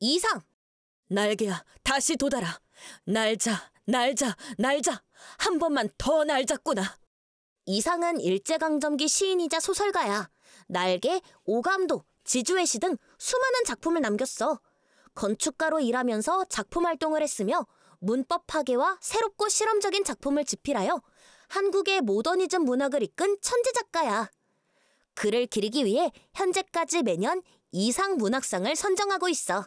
이상! 날개야, 다시 돋아라. 날자, 날자, 날자. 한 번만 더 날자꾸나. 이상은 일제강점기 시인이자 소설가야. 날개, 오감도, 지주의 시 등 수많은 작품을 남겼어. 건축가로 일하면서 작품 활동을 했으며 문법 파괴와 새롭고 실험적인 작품을 집필하여 한국의 모더니즘 문학을 이끈 천재 작가야. 그를 기리기 위해 현재까지 매년 이상 문학상을 선정하고 있어.